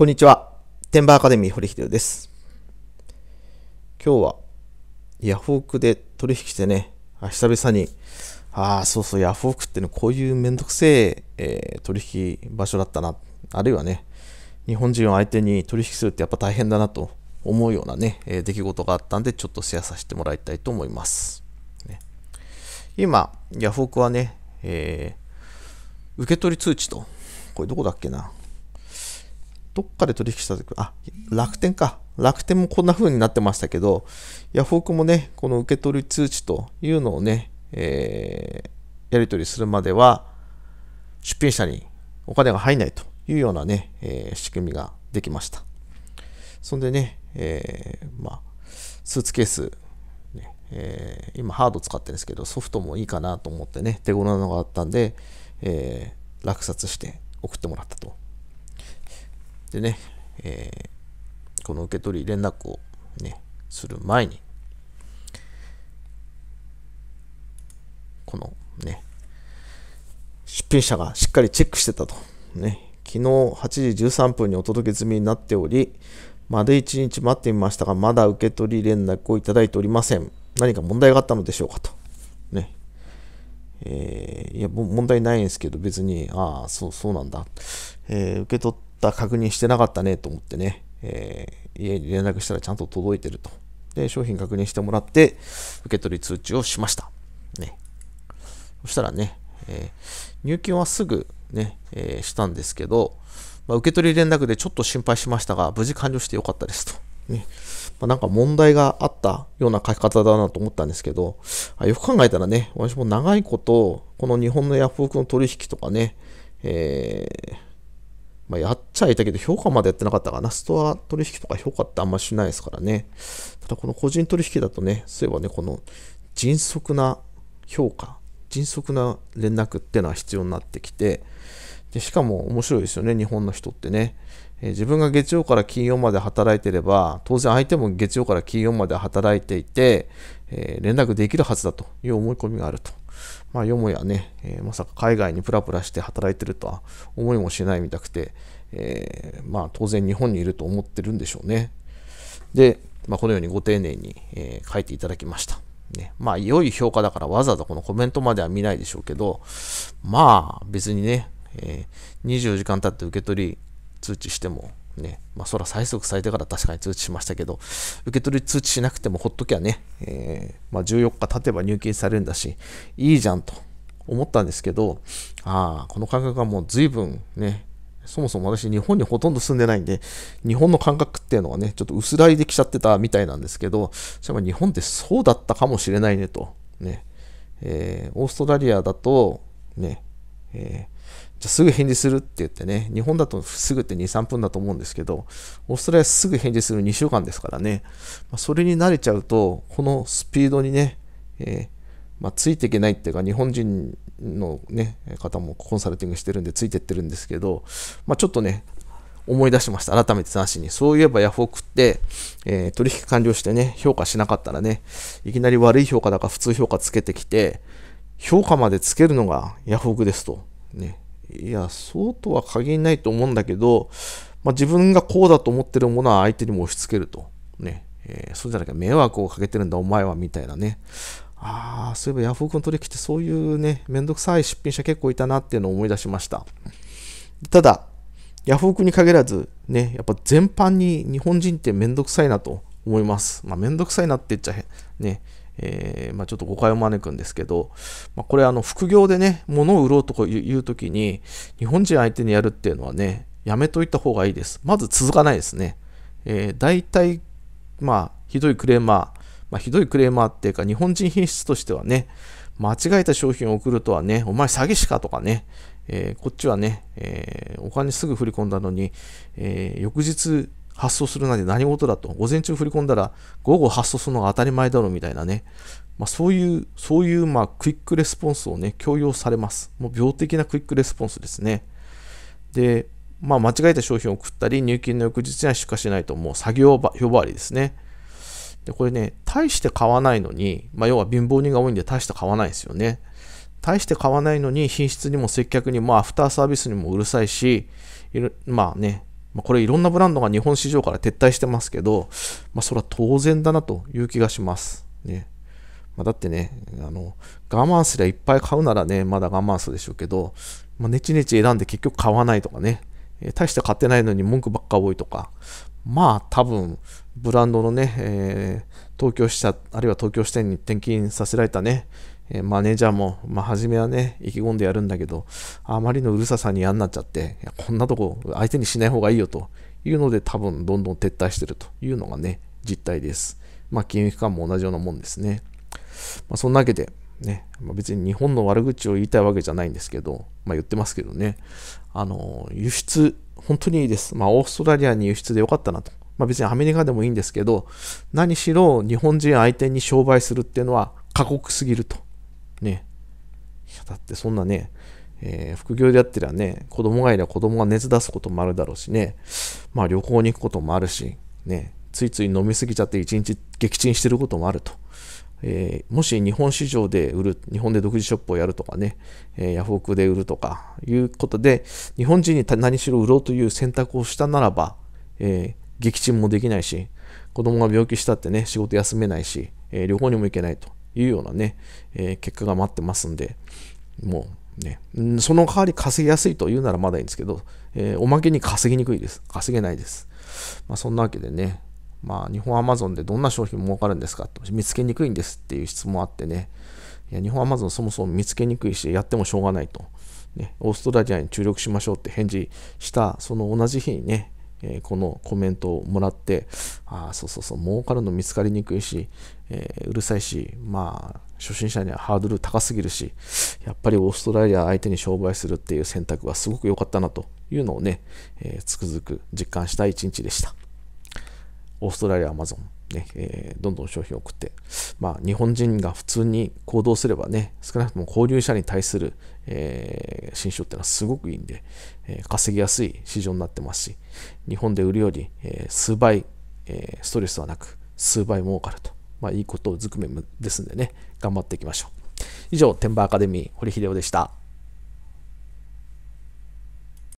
こんにちは。テンバーアカデミー堀秀です。今日はヤフオクで取引してね、あ久々に、ああ、そうそう、ヤフオクってのこういうめんどくせええー、取引場所だったな。あるいはね、日本人を相手に取引するってやっぱ大変だなと思うようなね、えー、出来事があったんで、ちょっとシェアさせてもらいたいと思います。ね、今、ヤフオクはね、えー、受け取り通知と、これどこだっけなどっかで取引した時、あ、楽天か。楽天もこんな風になってましたけど、ヤフオクもね、この受け取り通知というのをね、えー、やり取りするまでは、出品者にお金が入らないというようなね、えー、仕組みができました。そんでね、えー、まあ、スーツケース、ね、えー、今ハード使ってるんですけど、ソフトもいいかなと思ってね、手頃なのがあったんで、えー、落札して送ってもらったとでね、えー、この受け取り連絡をね、する前に、このね、出品者がしっかりチェックしてたと。ね、昨日8時13分にお届け済みになっており、丸1日待ってみましたが、まだ受け取り連絡をいただいておりません。何か問題があったのでしょうかと。ね。えー、いや、問題ないんですけど、別に、ああ、そう、そうなんだ。えー、受け取った、確認してなかったねと思ってね、えー、家に連絡したらちゃんと届いてると。で、商品確認してもらって、受け取り通知をしました。ね。そしたらね、えー、入金はすぐね、えー、したんですけど、まあ、受け取り連絡でちょっと心配しましたが、無事完了してよかったですと。ねまあ、なんか問題があったような書き方だなと思ったんですけど、あよく考えたらね、私も長いこと、この日本のヤフオクの取引とかね、えーまあ、やっちゃいたけど、評価までやってなかったかな。ストア取引とか評価ってあんましないですからね。ただこの個人取引だとね、そういえばね、この迅速な評価、迅速な連絡っていうのは必要になってきて、でしかも面白いですよね、日本の人ってね、え自分が月曜から金曜まで働いてれば、当然相手も月曜から金曜まで働いていて、えー、連絡できるはずだという思い込みがあると。まあ、よもやね、えー、まさか海外にプラプラして働いてるとは思いもしないみたくて、えー、まあ、当然日本にいると思ってるんでしょうね。で、まあ、このようにご丁寧に、えー、書いていただきました。ね、まあ、良い評価だからわざわざこのコメントまでは見ないでしょうけど、まあ、別にね、えー、24時間経って受け取り通知しても、ね、まあ、そら催促されてから確かに通知しましたけど、受け取り通知しなくてもほっときゃね、えー、まあ、14日経てば入金されるんだし、いいじゃんと思ったんですけど、ああ、この感覚はもう随分ね、そもそも私日本にほとんど住んでないんで、日本の感覚っていうのはね、ちょっと薄らいできちゃってたみたいなんですけど、しかも日本ってそうだったかもしれないねと、ね、えー、オーストラリアだと、ね、えーじゃすぐ返事するって言ってね、日本だとすぐって2、3分だと思うんですけど、オーストラリアすぐ返事する2週間ですからね、まあ、それに慣れちゃうと、このスピードにね、えー、まあ、ついていけないっていうか、日本人の、ね、方もコンサルティングしてるんでついてってるんですけど、まあ、ちょっとね、思い出しました。改めてなしに。そういえばヤフオクって、えー、取引完了してね、評価しなかったらね、いきなり悪い評価だか普通評価つけてきて、評価までつけるのがヤフオクですと。ね、いや、そうとは限りないと思うんだけど、まあ、自分がこうだと思ってるものは相手にも押し付けると。ね。えー、そうじゃなきゃ迷惑をかけてるんだ、お前は、みたいなね。ああ、そういえばヤフオクの取引ってそういうね、めんどくさい出品者結構いたなっていうのを思い出しました。ただ、ヤフオクに限らず、ね、やっぱ全般に日本人ってめんどくさいなと思います。まあ、めんどくさいなって言っちゃね、えー、まあ、ちょっと誤解を招くんですけど、まあ、これあの副業でね、物を売ろうとかいう時に、日本人相手にやるっていうのはね、やめといた方がいいです。まず続かないですね。えー、大体、まあ、ひどいクレーマー、まあ、ひどいクレーマーっていうか、日本人品質としてはね、間違えた商品を送るとはね、お前詐欺師かとかね、えー、こっちはね、えー、お金すぐ振り込んだのに、えー、翌日発送するなんて何事だと。午前中振り込んだら午後発送するのが当たり前だろうみたいなね。まあ、そういう、そういうまあクイックレスポンスをね、強要されます。もう病的なクイックレスポンスですね。で、まあ、間違えた商品を送ったり、入金の翌日には出荷しないと、もう作業場呼ばわりですね。で、これね、大して買わないのに、まあ、要は貧乏人が多いんで大して買わないですよね。大して買わないのに、品質にも接客にも、アフターサービスにもうるさいし、いまあね、まあ、これいろんなブランドが日本市場から撤退してますけど、まあ、それは当然だなという気がします。ねまあ、だってねあの、我慢すりゃいっぱい買うならね、まだ我慢するでしょうけど、まあ、ねちねち選んで結局買わないとかね、えー、大して買ってないのに文句ばっか多いとか、まあ多分ブランドのね、えー、東京支社あるいは東京支店に転勤させられたね、えマネージャーも、まあ、初めはね意気込んでやるんだけどあまりのうるささに嫌になっちゃってこんなとこ相手にしない方がいいよというので多分どんどん撤退してるというのがね実態ですまあ金融機関も同じようなもんですね、まあ、そんなわけでね、まあ、別に日本の悪口を言いたいわけじゃないんですけど、まあ、言ってますけどね、あの輸出、本当にいいです。まあ、オーストラリアに輸出でよかったなと。まあ、別にアメリカでもいいんですけど、何しろ日本人相手に商売するっていうのは過酷すぎると。ね。いやだってそんなね、えー、副業でやってりゃね、子供がいれば子供が熱出すこともあるだろうしね、まあ旅行に行くこともあるし、ね、ついつい飲みすぎちゃって一日撃沈してることもあると。えー、もし日本市場で売る、日本で独自ショップをやるとかね、えー、ヤフオクで売るとかいうことで、日本人に何しろ売ろうという選択をしたならば、えー、撃沈もできないし、子供が病気したってね、仕事休めないし、え旅行にも行けないというようなね、え結果が待ってますんで、もうね、その代わり稼ぎやすいと言うならまだいいんですけど、えおまけに稼ぎにくいです。稼げないです。まあ、そんなわけでね、まあ、日本アマゾンでどんな商品儲かるんですかって見つけにくいんですっていう質問あってね、いや日本アマゾンそもそも見つけにくいし、やってもしょうがないと、ね、オーストラリアに注力しましょうって返事した、その同じ日にね、えー、このコメントをもらって、ああ、そうそうそう、儲かるの見つかりにくいし、えー、うるさいし、まあ、初心者にはハードル高すぎるし、やっぱりオーストラリア相手に商売するっていう選択はすごく良かったなというのをね、えー、つくづく実感した一日でした。オーストラリア、アマゾン、ねえー、どんどん商品を送って、まあ、日本人が普通に行動すればね、少なくとも購入者に対する、えー、新商っていうのはすごくいいんで、えー、稼ぎやすい市場になってますし、日本で売るより、えー、数倍、えストレスはなく、数倍儲かると、まあ、いいことずくめですんでね、頑張っていきましょう。以上、天馬アカデミー、堀秀夫でした。